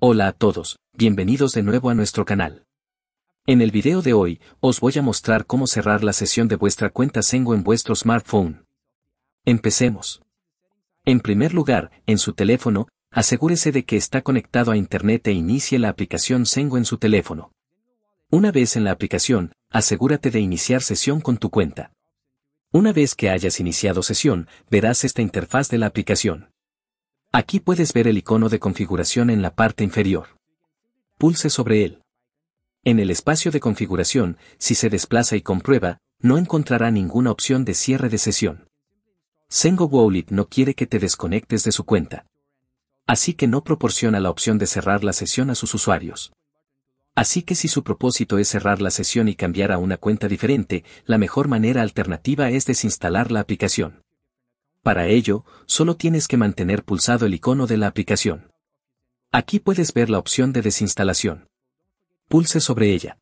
Hola a todos, bienvenidos de nuevo a nuestro canal. En el video de hoy, os voy a mostrar cómo cerrar la sesión de vuestra cuenta Sengo en vuestro smartphone. Empecemos. En primer lugar, en su teléfono, asegúrese de que está conectado a Internet e inicie la aplicación Sengo en su teléfono. Una vez en la aplicación, asegúrate de iniciar sesión con tu cuenta. Una vez que hayas iniciado sesión, verás esta interfaz de la aplicación. Aquí puedes ver el icono de configuración en la parte inferior. Pulse sobre él. En el espacio de configuración, si se desplaza y comprueba, no encontrará ninguna opción de cierre de sesión. Sengo Wallet no quiere que te desconectes de su cuenta. Así que no proporciona la opción de cerrar la sesión a sus usuarios. Así que si su propósito es cerrar la sesión y cambiar a una cuenta diferente, la mejor manera alternativa es desinstalar la aplicación. Para ello, solo tienes que mantener pulsado el icono de la aplicación. Aquí puedes ver la opción de desinstalación. Pulse sobre ella.